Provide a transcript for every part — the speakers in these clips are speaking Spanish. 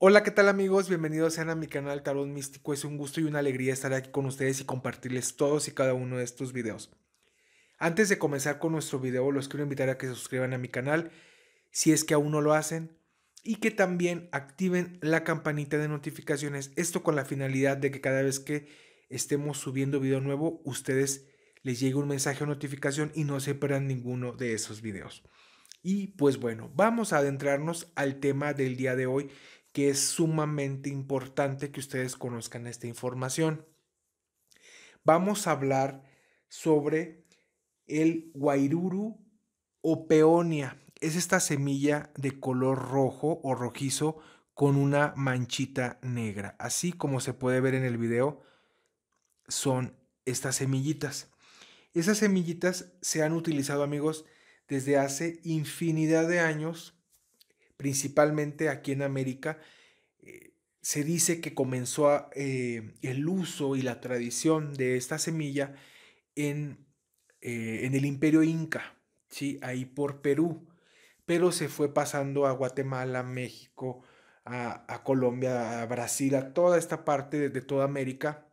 Hola, ¿qué tal amigos? Bienvenidos sean a mi canal Tarot Místico. Es un gusto y una alegría estar aquí con ustedes y compartirles todos y cada uno de estos videos. Antes de comenzar con nuestro video, los quiero invitar a que se suscriban a mi canal si es que aún no lo hacen y que también activen la campanita de notificaciones. Esto con la finalidad de que cada vez que estemos subiendo video nuevo, ustedes les llegue un mensaje o notificación y no se pierdan ninguno de esos videos. Y pues bueno, vamos a adentrarnos al tema del día de hoy que es sumamente importante que ustedes conozcan esta información. Vamos a hablar sobre el guairuru o peonia. Es esta semilla de color rojo o rojizo con una manchita negra. Así como se puede ver en el video, son estas semillitas. Esas semillitas se han utilizado, amigos, desde hace infinidad de años principalmente aquí en América, eh, se dice que comenzó eh, el uso y la tradición de esta semilla eh, en, el imperio inca, ¿sí? ahí por Perú, pero se fue pasando a Guatemala, México, a, Colombia, a Brasil, a toda esta parte de, toda América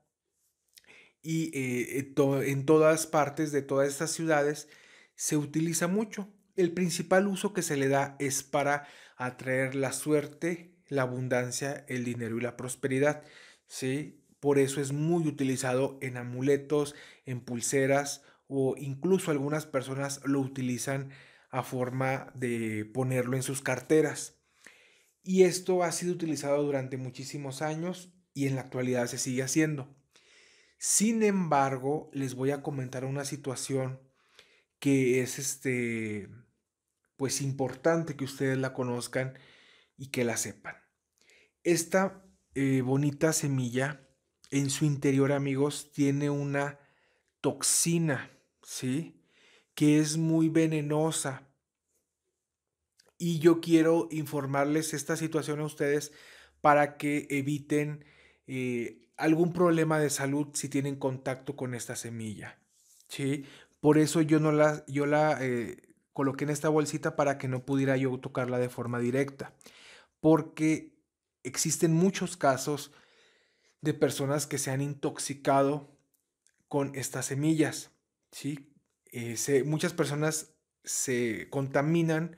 y en todas partes de todas estas ciudades se utiliza mucho. El principal uso que se le da es para atraer la suerte, la abundancia, el dinero y la prosperidad. ¿sí? Por eso es muy utilizado en amuletos, en pulseras o incluso algunas personas lo utilizan a forma de ponerlo en sus carteras. Y esto ha sido utilizado durante muchísimos años y en la actualidad se sigue haciendo. Sin embargo, les voy a comentar una situación que es este pues importante que ustedes la conozcan y que la sepan. Esta eh, bonita semilla en su interior, amigos, tiene una toxina, ¿sí? Que es muy venenosa. Y yo quiero informarles esta situación a ustedes para que eviten eh, algún problema de salud si tienen contacto con esta semilla, ¿sí? Por eso yo no la, yo la eh, coloqué en esta bolsita para que no pudiera yo tocarla de forma directa. Porque existen muchos casos de personas que se han intoxicado con estas semillas. ¿sí? Eh, muchas personas se contaminan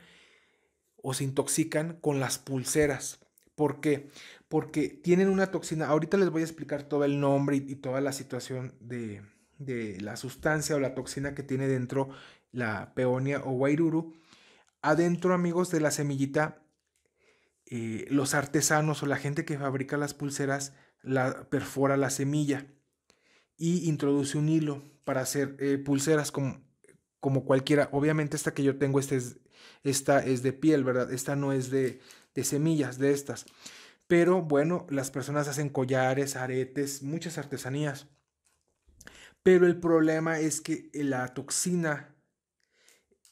o se intoxican con las pulseras. ¿Por qué? Porque tienen una toxina. Ahorita les voy a explicar todo el nombre y, y toda la situación de, de la sustancia o la toxina que tiene dentro la peonia o guairuru. Adentro, amigos, de la semillita, eh, los artesanos o la gente que fabrica las pulseras la, perfora la semilla y introduce un hilo para hacer eh, pulseras como, como, cualquiera. Obviamente esta que yo tengo, esta es, esta es de piel, ¿verdad? Esta no es de, de semillas, de estas. Pero bueno, las personas hacen collares, aretes, muchas artesanías. Pero el problema es que la toxina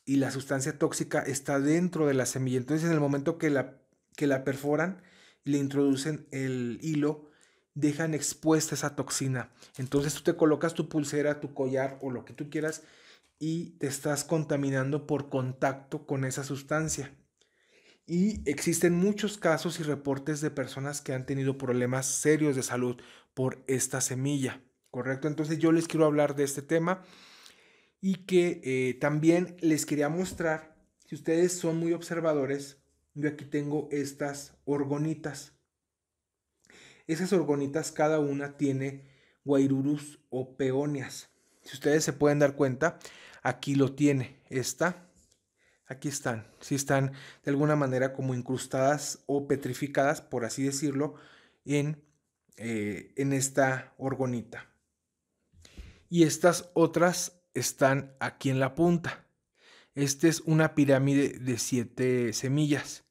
y la sustancia tóxica está dentro de la semilla. Entonces, en el momento que la, que la perforan y le introducen el hilo, dejan expuesta esa toxina. Entonces, tú te colocas tu pulsera, tu collar o lo que tú quieras y te estás contaminando por contacto con esa sustancia. Y existen muchos casos y reportes de personas que han tenido problemas serios de salud por esta semilla. ¿Correcto? Entonces yo les quiero hablar de este tema y que eh, también les quería mostrar, si ustedes son muy observadores, yo aquí tengo estas orgonitas. Esas orgonitas cada una tiene guairurus o peonias. Si ustedes se pueden dar cuenta, aquí lo tiene. Esta, aquí están. Si están de alguna manera como incrustadas o petrificadas, por así decirlo, en, eh, en esta orgonita. Y estas otras están aquí en la punta. Esta es una pirámide de siete semillas.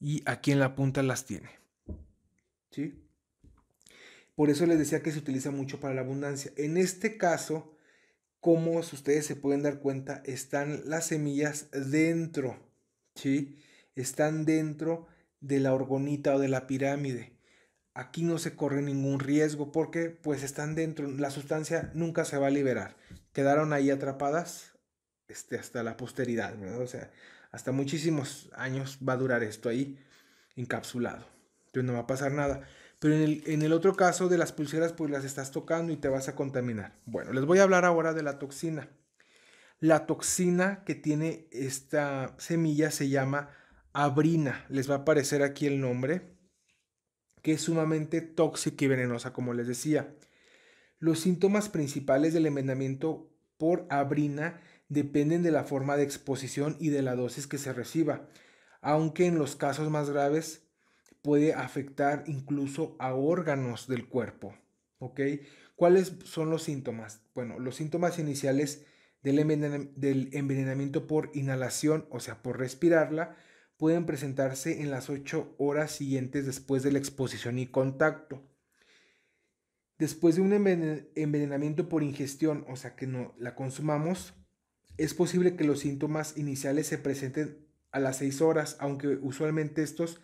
Y aquí en la punta las tiene. ¿Sí? Por eso les decía que se utiliza mucho para la abundancia. En este caso, como ustedes se pueden dar cuenta, están las semillas dentro. ¿Sí? Están dentro de la orgonita o de la pirámide. Aquí no se corre ningún riesgo porque pues están dentro, la sustancia nunca se va a liberar quedaron ahí atrapadas este, hasta la posteridad, O sea, hasta muchísimos años va a durar esto ahí encapsulado. Entonces no va a pasar nada. Pero en el, en el otro caso de las pulseras, pues las estás tocando y te vas a contaminar. Bueno, les voy a hablar ahora de la toxina. La toxina que tiene esta semilla se llama abrina. Les va a aparecer aquí el nombre, que es sumamente tóxica y venenosa, como les decía. Los síntomas principales del envenenamiento por abrina dependen de la forma de exposición y de la dosis que se reciba, aunque en los casos más graves puede afectar incluso a órganos del cuerpo. ¿ok? ¿Cuáles son los síntomas? Bueno, los síntomas iniciales del, del envenenamiento por inhalación, o sea, por respirarla, pueden presentarse en las 8 horas siguientes después de la exposición y contacto. Después de un envenenamiento por ingestión, o sea que no la consumamos, es posible que los síntomas iniciales se presenten a las 6 horas, aunque usualmente estos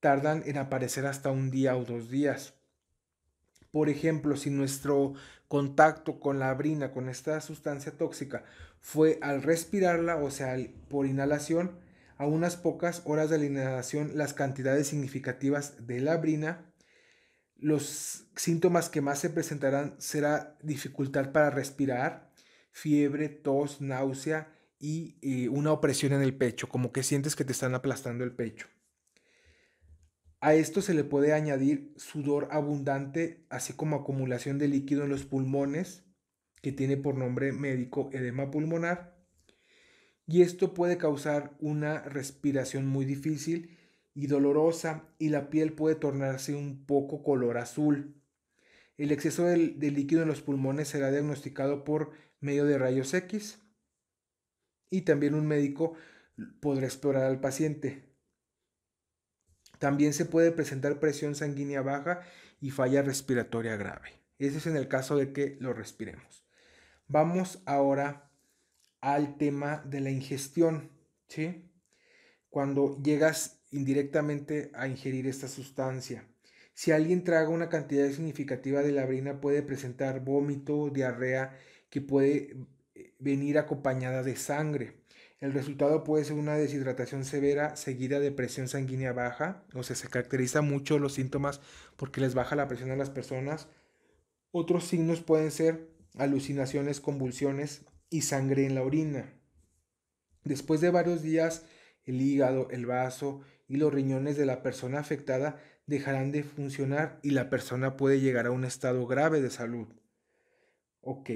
tardan en aparecer hasta un día o dos días. Por ejemplo, si nuestro contacto con la brina, con esta sustancia tóxica, fue al respirarla, o sea, por inhalación, a unas pocas horas de la inhalación, las cantidades significativas de la brina los síntomas que más se presentarán será dificultad para respirar, fiebre, tos, náusea y, eh, una opresión en el pecho, como que sientes que te están aplastando el pecho. A esto se le puede añadir sudor abundante, así como acumulación de líquido en los pulmones, que tiene por nombre médico edema pulmonar. Y esto puede causar una respiración muy difícil y dolorosa y la piel puede tornarse un poco color azul. El exceso de, líquido en los pulmones será diagnosticado por medio de rayos X y también un médico podrá explorar al paciente. También se puede presentar presión sanguínea baja y falla respiratoria grave. ese es en el caso de que lo respiremos. Vamos ahora al tema de la ingestión. Cuando llegas indirectamente a ingerir esta sustancia. Si alguien traga una cantidad significativa de la orina puede presentar vómito diarrea que puede eh, venir acompañada de sangre. El resultado puede ser una deshidratación severa seguida de presión sanguínea baja, o sea, se caracteriza mucho los síntomas porque les baja la presión a las personas. Otros signos pueden ser alucinaciones, convulsiones y sangre en la orina. Después de varios días, el hígado, el vaso y los riñones de la persona afectada dejarán de funcionar y la persona puede llegar a un estado grave de salud. Ok,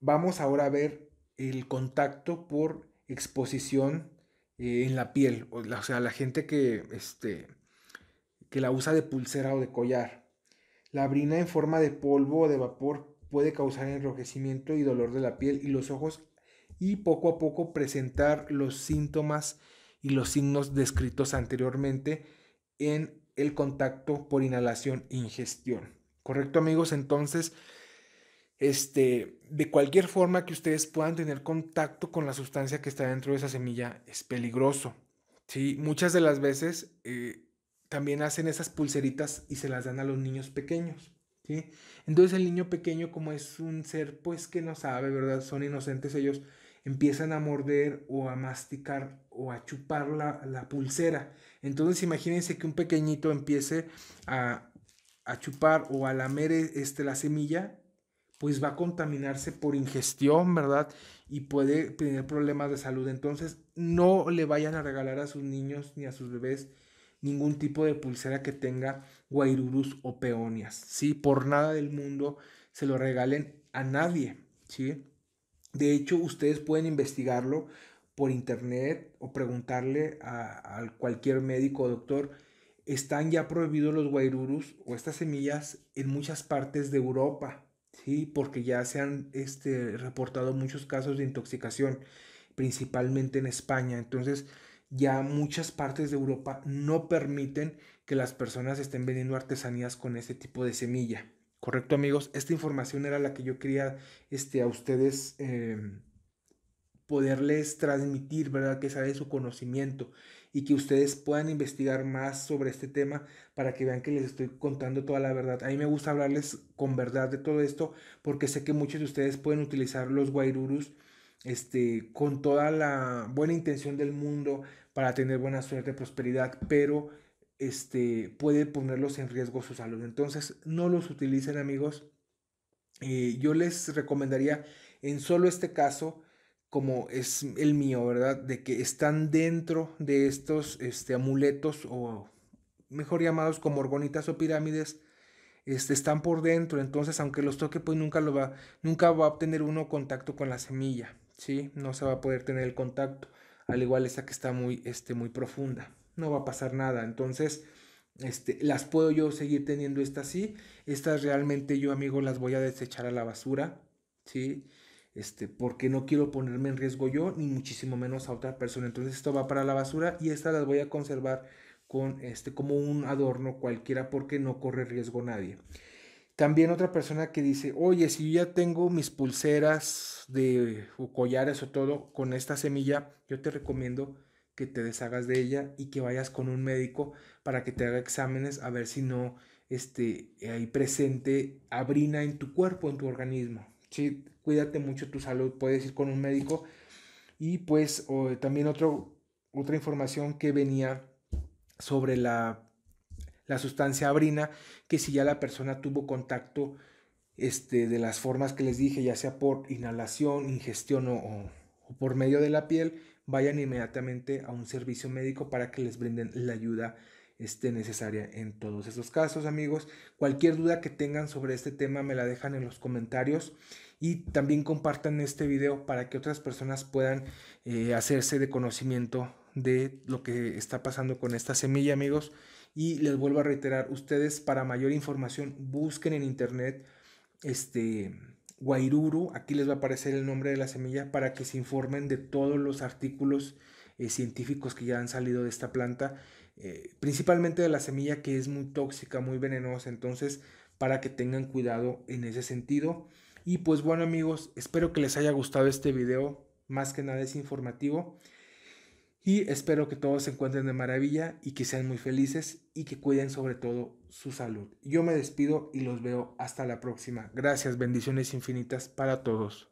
vamos ahora a ver el contacto por exposición eh, en la piel, o, sea, la gente que, este, que la usa de pulsera o de collar. La brina en forma de polvo o de vapor puede causar enrojecimiento y dolor de la piel y los ojos y poco a poco presentar los síntomas y los signos descritos anteriormente en el contacto por inhalación e ingestión. ¿Correcto amigos? Entonces, este, de cualquier forma que ustedes puedan tener contacto con la sustancia que está dentro de esa semilla es peligroso. ¿sí? Muchas de las veces eh, también hacen esas pulseritas y se las dan a los niños pequeños. ¿sí? Entonces el niño pequeño como es un ser pues que no sabe, ¿verdad? Son inocentes ellos, empiezan a morder o a masticar o a chupar la, pulsera. Entonces imagínense que un pequeñito empiece a, chupar o a lamer e, este, la semilla, pues va a contaminarse por ingestión, ¿verdad? Y puede tener problemas de salud. Entonces no le vayan a regalar a sus niños ni a sus bebés ningún tipo de pulsera que tenga guairurus o peonias, ¿sí? Por nada del mundo se lo regalen a nadie, ¿sí? De hecho, ustedes pueden investigarlo por internet o preguntarle a, cualquier médico o doctor. Están ya prohibidos los guairurus o estas semillas en muchas partes de Europa, ¿sí? porque ya se han este, reportado muchos casos de intoxicación, principalmente en España. Entonces, ya muchas partes de Europa no permiten que las personas estén vendiendo artesanías con este tipo de semilla. Correcto amigos, esta información era la que yo quería este, a ustedes em, poderles transmitir, ¿verdad? Que sea su conocimiento y que ustedes puedan investigar más sobre este tema para que vean que les estoy contando toda la verdad. A mí me gusta hablarles con verdad de todo esto porque sé que muchos de ustedes pueden utilizar los guairurus este, con toda la buena intención del mundo para tener buena suerte, prosperidad, pero este, puede ponerlos en riesgo su salud. Entonces, no los utilicen amigos. Eh, yo les recomendaría en solo este caso, como es el mío, ¿verdad? De que están dentro de estos este, amuletos o mejor llamados como orgonitas o pirámides, este, están por dentro, entonces aunque los toque, pues nunca, lo va, nunca va a obtener uno contacto con la semilla, ¿sí? No se va a poder tener el contacto, al igual esta que está muy, este, muy profunda no va a pasar nada. Entonces, este, las puedo yo seguir teniendo estas sí, estas realmente yo amigo las voy a desechar a la basura, ¿sí? Este, porque no quiero ponerme en riesgo yo, ni muchísimo menos a otra persona. Entonces esto va para la basura y estas las voy a conservar con este, como un adorno cualquiera porque no corre riesgo nadie. También otra persona que dice, oye, si yo ya tengo mis pulseras de, o collares o todo con esta semilla, yo te recomiendo que te deshagas de ella y que vayas con un médico para que te haga exámenes a ver si no este, hay presente abrina en tu cuerpo, en tu organismo. Sí, cuídate mucho tu salud, puedes ir con un médico. Y pues o, también otra información que venía sobre la, sustancia abrina, que si ya la persona tuvo contacto este, de las formas que les dije, ya sea por inhalación, ingestión o por medio de la piel, vayan inmediatamente a un servicio médico para que les brinden la ayuda este necesaria en todos esos casos, amigos. Cualquier duda que tengan sobre este tema me la dejan en los comentarios y también compartan este video para que otras personas puedan eh, hacerse de conocimiento de lo que está pasando con esta semilla, amigos. Y les vuelvo a reiterar, ustedes para mayor información busquen en internet este Guairuru, aquí les va a aparecer el nombre de la semilla para que se informen de todos los artículos eh, científicos que ya han salido de esta planta, eh, principalmente de la semilla que es muy tóxica, muy venenosa, entonces para que tengan cuidado en ese sentido. Y pues bueno amigos, espero que les haya gustado este video, más que nada es informativo. Y espero que todos se encuentren de maravilla y que sean muy felices y que cuiden sobre todo su salud. Yo me despido y los veo hasta la próxima. Gracias, bendiciones infinitas para todos.